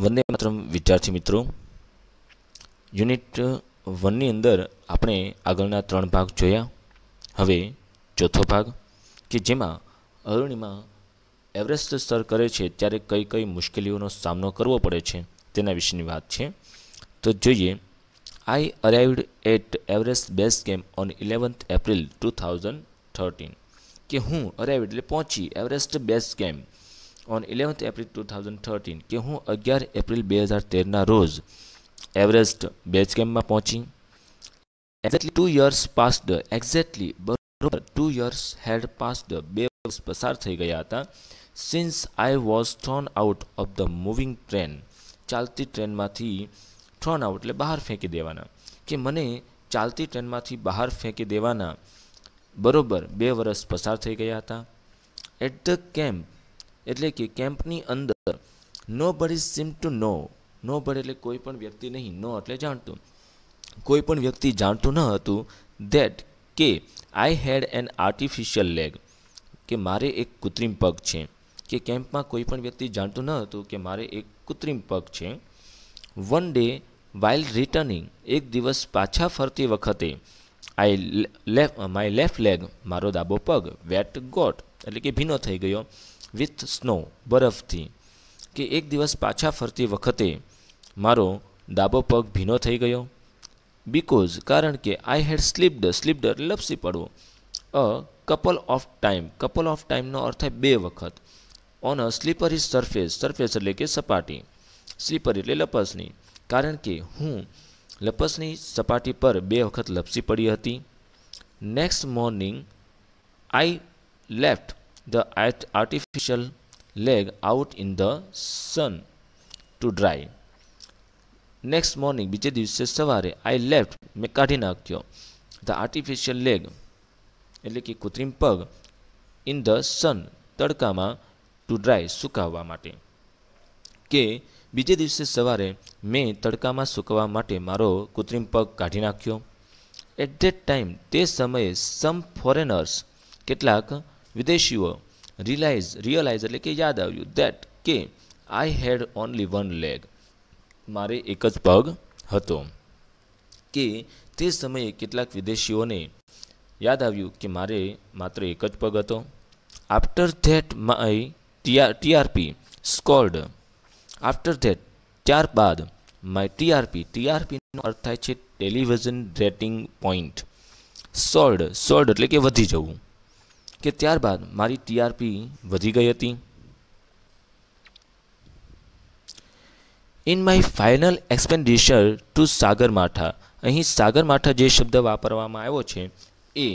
વંદે માત્રમ વિદ્યાર્થી મિત્રો યુનિટ વનની અંદર આપણે આગળના ત્રણ ભાગ જોયા હવે ચોથો ભાગ કે જેમાં અરુણિમા એવરેસ્ટ સર કરે છે ત્યારે કઈ કઈ મુશ્કેલીઓનો સામનો કરવો પડે છે તેના વિશેની વાત છે તો જોઈએ I arrived at Everest base camp on eleventh April two thousand thirteen કે હું અરાઇવડ એટલે પહોંચી Everest base camp on eleventh April two thousand thirteen के हूँ अगियार एप्रिल बेहजार तेर रोज एवरेस्ट बेज कैम्प में पहुंची exactly two years passed the exactly बराबर two years had passed the बे पसार थी गया था since I was thrown out of the moving train चालती ट्रेन में थी टर्न आउट ए बाहर फेंकी देना कि मैंने चालती ट्रेन में थी बाहर फेंकी देना बराबर बे वर्ष पसार थी गया था एट द कैम्प એટલે કે કેમ્પની અંદર નો બડી સીમ ટુ નો નો બડ એટલે કોઈ પણ વ્યક્તિ નહીં નો એટલે જાણતું કોઈ પણ વ્યક્તિ જાણતું ન હતું ધેટ કે I had an artificial leg કે મારે એક કૃત્રિમ પગ છે કે કેમ્પમાં કોઈ પણ વ્યક્તિ જાણતું ન હતું કે મારે એક કૃત્રિમ પગ છે વન ડે વાઇલ રિટર્નિંગ એક દિવસ પાછા ફરતી વખતે I left my left leg મારો ડાબો પગ વેટ ગોટ એટલે કે ભીનો થઈ ગયો વિથ સ્નો બરફથી કે એક દિવસ પાછા ફરતી વખતે મારો ડાબો પગ ભીનો થઈ ગયો બિકોઝ કારણ કે આઈ હેડ સ્લીપ્ડ સ્લીપ્ડ એટલે લપસી પડવો a couple of time couple of ટાઈમનો અર્થ થાય બે વખત on a slippery surface surface એટલે કે સપાટી સ્લીપર એટલે લપસની કારણ કે હું લપસની સપાટી પર બે વખત લપસી પડી હતી next morning I left the artificial leg out in the sun to dry next morning બીજે દિવસે સવારે આઈ લેફ્ટ મેં કાઢી નાખ્યો ધ આર્ટિફિશિયલ લેગ એટલે કે કૃત્રિમ પગ ઇન ધ સન તડકામાં ટુ ડ્રાય સુકાવવા માટે કે બીજે દિવસે સવારે મેં તડકામાં સૂકવા માટે મારો કૃત્રિમ પગ કાઢી નાખ્યો એટ ધેટ ટાઈમ તે સમયે સમ ફોરેનર્સ કેટલાક વિદેશીઓ રિલાઇઝ રિયલાઇઝ એટલે કે યાદ આવ્યું દેટ કે I had only one leg મારે એક જ પગ હતો કે તે સમયે કેટલાક વિદેશીઓને યાદ આવ્યું કે મારે માત્ર એક જ પગ હતો after that my TR TRP soared after that ત્યારબાદ માય ટીઆરપી ટીઆરપીનો અર્થ થાય છે television rating point soared soared એટલે કે વધી જવું કે ત્યારબાદ મારી ટીઆરપી વધી ગઈ હતી in my final expenditure to Sagarmatha અહીં સાગરમાથા જે શબ્દ વાપરવામાં આવ્યો છે એ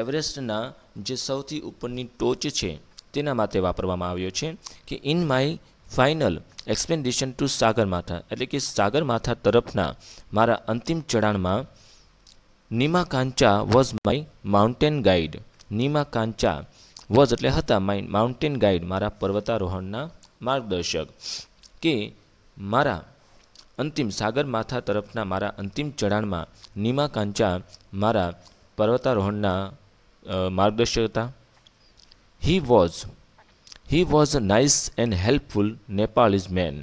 એવરેસ્ટના જે સૌથી ઉપરની ટોચ છે તેના માટે વાપરવામાં આવ્યો છે કે in my final expedition to Sagarmatha એટલે કે સાગરમાથા તરફના મારા અંતિમ ચઢાણમાં Nima Kancha was my mountain guide Nima Kancha was એટલે હતા માઇન્ડ માઉન્ટેન ગાઈડ મારા પર્વતારોહણના માર્ગદર્શક કે મારા અંતિમ સાગર માથા તરફના મારા અંતિમ ચઢાણમાં નીમા કાંચા મારા પર્વતારોહણના માર્ગદર્શક હતા he was he was a nice and helpful Nepalese man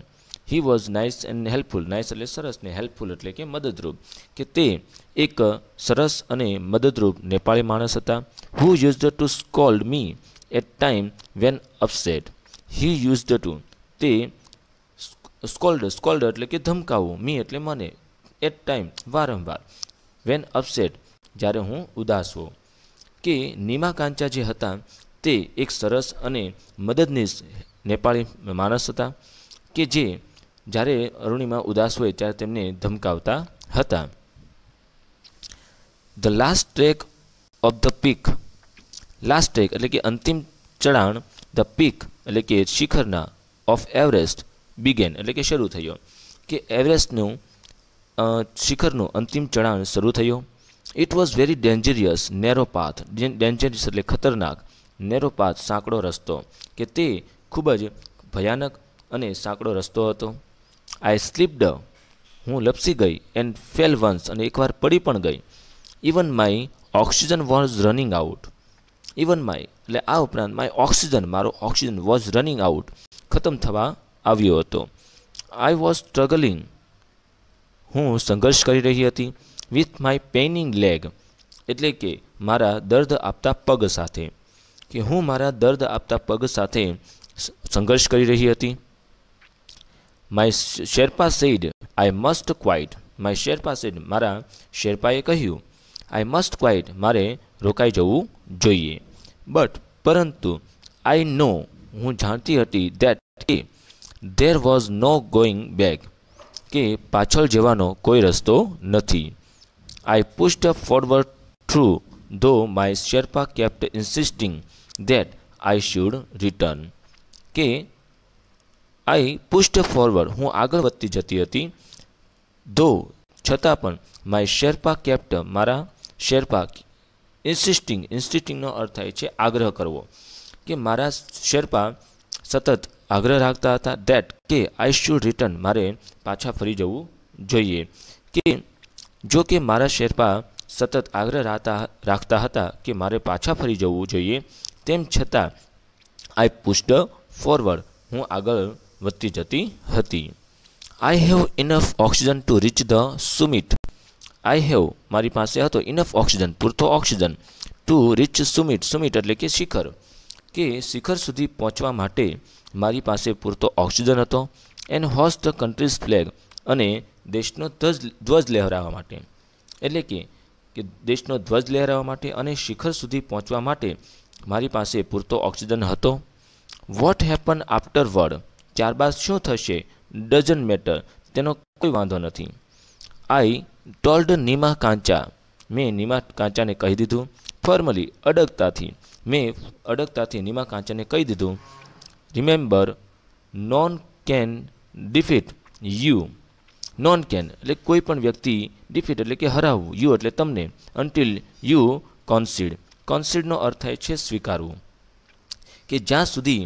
he was nice and helpful nice એટલે સરસ ને હેલ્પફુલ એટલે કે મદદરૂપ કે તે એક સરસ અને મદદરૂપ નેપાળી માણસ હતા who used to scold me at time when upset he used to તે સ્કોલ્ડ સ્કોલ્ડ એટલે કે ધમકાવવું મી એટલે મને એટ ટાઈમ વારંવાર વેન અપસેટ જ્યારે હું ઉદાસ હોઉં કે નીમા કાંચા જે હતા તે એક સરસ અને મદદનીશ નેપાળી માણસ હતા કે જે જ્યારે અરુણિમા ઉદાસ હોય ત્યારે તેમને ધમકાવતા હતા the last track of the peak last track એટલે કે અંતિમ ચઢાણ ધ પીક એટલે કે શિખરના ઓફ એવરેસ્ટ બિગેન એટલે કે શરૂ થયો કે એવરેસ્ટનું શિખરનું અંતિમ ચઢાણ શરૂ થયો it was very dangerous narrow path dangerous એટલે ખતરનાક નેરો પાથ સાંકડો રસ્તો કે તે ખૂબ જ ભયાનક અને સાંકડો રસ્તો હતો આઈ સ્લીપડ હું લપસી ગઈ એન્ડ ફેલ વન્સ અને એકવાર પડી પણ ગઈ even my oxygen was running out even my એટલે આ ઉપરાંત માય ઓક્સિજન મારો ઓક્સિજન વોઝ રનિંગ આઉટ ખતમ થવા આવ્યો હતો આઈ વોઝ સ્ટ્રગલિંગ હું સંઘર્ષ કરી રહી હતી વિથ માય પેઇનિંગ લેગ એટલે કે મારા દર્દ આપતા પગ સાથે કે હું મારા દર્દ આપતા પગ સાથે સંઘર્ષ કરી રહી હતી my Sherpa said I must quit my Sherpa said મારા શેરપાએ કહ્યું આઈ મસ્ટ ક્વાઇટ મારે રોકાઈ જવું જોઈએ બટ પરંતુ આઈ નો હું જાણતી હતી દેટ કે there was no going back કે પાછળ જવાનો કોઈ રસ્તો નથી I pushed forward through though my Sherpa kept insisting that I should return કે આઈ પુષ્ટ ફોરવર્ડ હું આગળ વધતી જતી હતી ધો છતાં પણ માય શેરપા કેપ્ટ મારા શેરપા ઇન્સિસ્ટિંગ ઇન્સ્ટિટિંગનો અર્થ થાય છે આગ્રહ કરવો કે મારા શેરપા સતત આગ્રહ રાખતા હતા દેટ કે આઈ શુડ રિટર્ન મારે પાછા ફરી જવું જોઈએ કે જો કે મારા શેરપા સતત આગ્રહ રાખતા હતા કે મારે પાછા ફરી જવું જોઈએ તેમ છતાં આઈ પુષ્ડ ફોરવર્ડ હું આગળ વધતી જતી હતી I have enough oxygen to reach the summit I have મારી પાસે હતો ઇનફ ઓક્સિજન પૂરતો oxygen to reach summit summit એટલે કે શિખર કે શિખર સુધી પહોંચવા માટે મારી પાસે પૂરતો ઓક્સિજન હતો and hoist the country's flag અને દેશનો ધ્વજ ધ્વજ લહેરાવવા માટે એટલે કે કે દેશનો ધ્વજ લહેરાવવા માટે અને શિખર સુધી પહોંચવા માટે મારી પાસે પૂરતો ઓક્સિજન હતો વોટ હેપન આફ્ટર વર્ડ ત્યારબાદ શું થશે ડઝન મેટર તેનો કોઈ વાંધો નથી આઈ ટોલ્ડ નીમા કાંચા મેં નીમા કાંચાને કહી દીધું ફોર્મલી અડગતાથી મેં અડગતાથી નીમા કાંચાને કહી દીધું remember none can defeat you none can એટલે કોઈ પણ વ્યક્તિ ડિફીટ એટલે કે હરાવવું યુ એટલે તમને અન્ટિલ યુ કોન્સિડ કોન્સિડનો અર્થ થાય છે સ્વીકારવું કે જ્યાં સુધી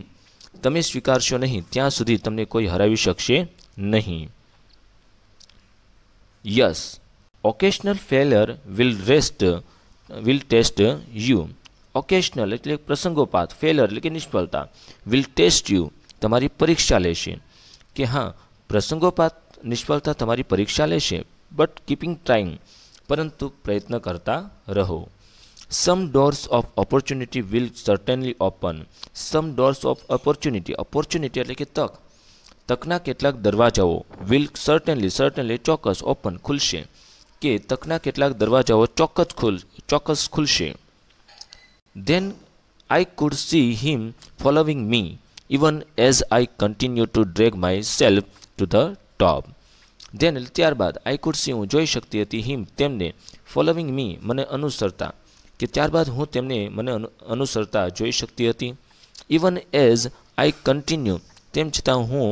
तुम्ही स्वीकारशील नाही त्या सुद्धा तुम्ही काही हरवू शकशे नाही yes occasional failure will rest will test you occasional એટલે પ્રસંગોપાત ફેલર એટલે નિષ્ફળતા विल टेस्ट यू તમારી પરીક્ષા લેશે કે હા પ્રસંગોપાત નિષ્ફળતા તમારી પરીક્ષા લેશે બટ કીપિંગ ટ્રાઈંગ પરંતુ પ્રયત્ન કરતા રહો some doors of opportunity will certainly open some doors of opportunity opportunity એટલે કે તક તકના કેટલાક દરવાજાઓ will certainly certainly ચોક્કસ ઓપન ખુલશે કે તકના કેટલાક દરવાજાઓ ચોક્કસ ખુલ ચોક્કસ ખુલશે then I could see him following me even as I continued to drag myself to the top. Then ત્યારબાદ I could see હું જોઈ શકતી હતી હિમ તેમને ફોલોવિંગ મી મને અનુસરતા કે ત્યારબાદ હું તેમને મને અનુસરતા જોઈ શકતી હતી ઇવન એઝ આઈ કન્ટિન્યુ તેમ છતાં હું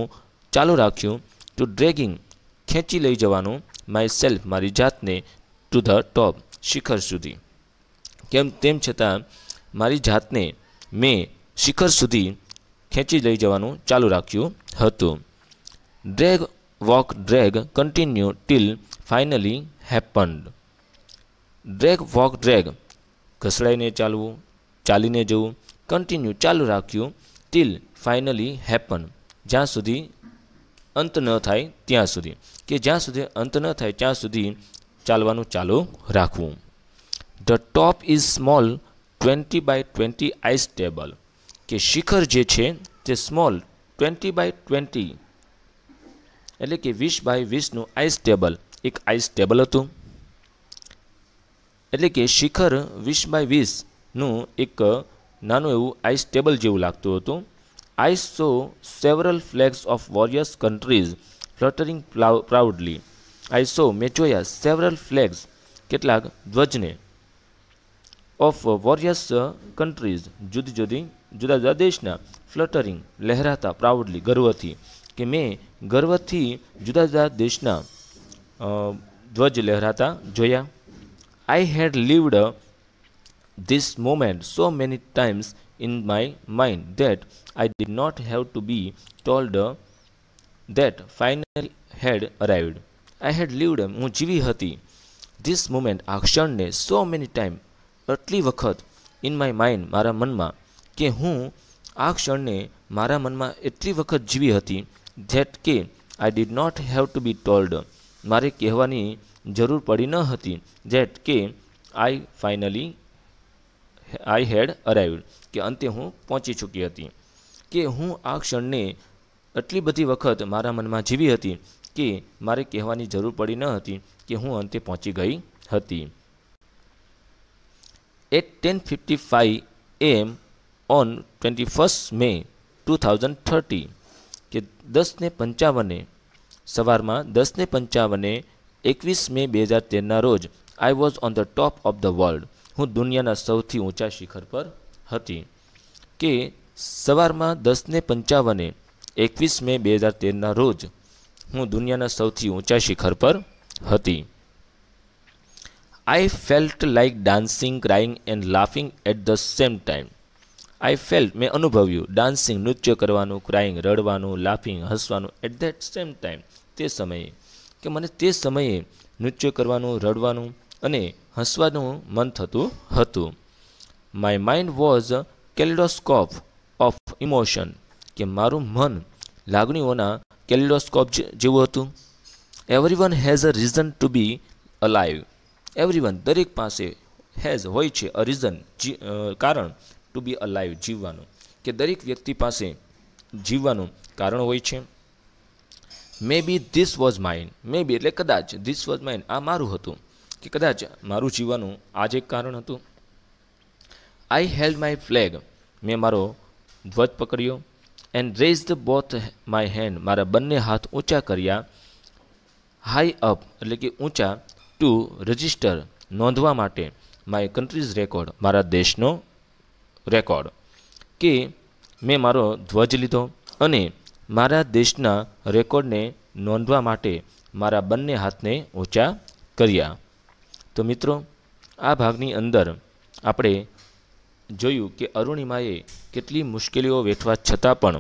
ચાલુ રાખ્યું ટુ ડ્રેગિંગ ખેંચી લઈ જવાનું માય સેલ્ફ મારી જાતને ટુ ધ ટોપ શિખર સુધી કેમ તેમ છતાં મારી જાતને મેં શિખર સુધી ખેંચી લઈ જવાનું ચાલુ રાખ્યું હતું drag walk drag continue till finally happened drag walk drag ઘસડાઈને ચાલવું ચાલીને જવું કન્ટિન્યુ ચાલુ રાખ્યું ટીલ ફાઇનલી હેપન જ્યાં સુધી અંત ન થાય ત્યાં સુધી કે જ્યાં સુધી અંત ન થાય ત્યાં સુધી ચાલવાનું ચાલુ રાખવું the top is small twenty by twenty ice table કે શિખર જે છે તે સ્મોલ ટ્વેન્ટી બાય ટ્વેન્ટી એટલે કે વીસ બાય વીસનું આઈસ ટેબલ એક આઈસ ટેબલ હતું એટલે કે શિખર વીસ બાય વીસનું એક નાનું એવું આઈસ ટેબલ જેવું લાગતું હતું I saw several flags of warriors countries fluttering proudly I saw મેં જોયા સેવરલ ફ્લેગ્સ કેટલાક ધ્વજને ઓફ વોરિયર્સ કન્ટ્રીઝ જુદી જુદી જુદા જુદા દેશના ફ્લટરિંગ લહેરાતા પ્રાઉડલી ગર્વથી કે મેં ગર્વથી જુદા જુદા દેશના ધ્વજ લહેરાતા જોયા I had lived this moment so many times in my mind that I did not have to be told that finally had arrived. I had lived હું જીવી હતી ધીસ મુમેન્ટ આ ક્ષણને સો મેની ટાઈમ આટલી વખત in my mind મારા મનમાં કે હું આ ક્ષણને મારા મનમાં એટલી વખત જીવી હતી ધેટ કે I did not have to be told મારે કહેવાની જરૂર પડી ન હતી જેટ કે આઈ ફાઇનલી આઈ હેડ અરાઇવડ કે અંતે હું પહોંચી ચૂકી હતી કે હું આ ક્ષણને આટલી બધી વખત મારા મનમાં જીવી હતી કે મારે કહેવાની જરૂર પડી ન હતી કે હું અંતે પહોંચી ગઈ હતી at ten fifty five AM on twenty first May two thousand thirty કે દસને પંચાવને સવારમાં દસને પંચાવને એકવીસ મે બે હજાર તેરના રોજ I was on the top of the world હું દુનિયાના સૌથી ઊંચા શિખર પર હતી કે સવારમાં દસને પંચાવને એકવીસ મે બે હજાર તેરના રોજ હું દુનિયાના સૌથી ઊંચા શિખર પર હતી I felt like dancing crying and laughing at the same time I felt મેં અનુભવ્યું ડાન્સિંગ નૃત્ય કરવાનું ક્રાઇંગ રડવાનું લાફિંગ હસવાનું એટ ધેટ સેમ ટાઈમ તે સમયે કે મને તે સમયે નૃત્ય કરવાનું રડવાનું અને હસવાનું મન થતું હતું my mind was kaleidoscope of emotion કે મારું મન લાગણીઓના કેલિડોસ્કોપ જેવું હતું everyone has a reason to be alive everyone દરેક પાસે હેઝ હોય છે અ રીઝન કારણ ટુ બી અલાઈવ જીવવાનું કે દરેક વ્યક્તિ પાસે જીવવાનું કારણ હોય છે maybe this was mind maybe એટલે કદાચ ધીસ વોઝ માઇન્ડ આ મારું હતું કે કદાચ મારું જીવવાનું આ જ એક કારણ હતું આઈ હેલ્ડ માય ફ્લેગ મેં મારો ધ્વજ પકડ્યો and raise the both my hand મારા બંને હાથ ઊંચા કર્યા હાઈ અપ એટલે કે ઊંચા ટુ રજિસ્ટર નોંધવા માટે માય કન્ટ્રીઝ રેકોર્ડ મારા દેશનો રેકોર્ડ કે મેં મારો ધ્વજ લીધો અને મારા દેશના રેકોર્ડને નોંધવા માટે મારા બંને હાથને ઊંચા કર્યા તો મિત્રો આ ભાગની અંદર આપણે જોયું કે અરુણિમાએ કેટલી મુશ્કેલીઓ વેઠવા છતાં પણ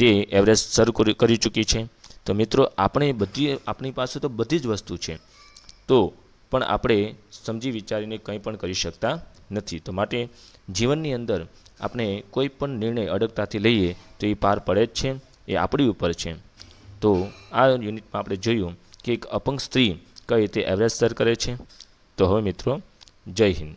તે એવરેસ્ટ સર કરી ચૂકી છે તો મિત્રો આપણે બધી આપણી પાસે તો બધી જ વસ્તુ છે તો પણ આપણે સમજી વિચારીને કંઈ પણ કરી શકતા નથી તો માટે જીવનની અંદર આપણે કોઈ પણ નિર્ણય અડગતાથી લઈએ તો એ પાર પડે જ છે એ આપણી ઉપર છે તો આ યુનિટમાં આપણે જોયું કે એક અપંગ સ્ત્રી કઈ રીતે એવરેજ સર કરે છે તો હવે મિત્રો જય હિન્દ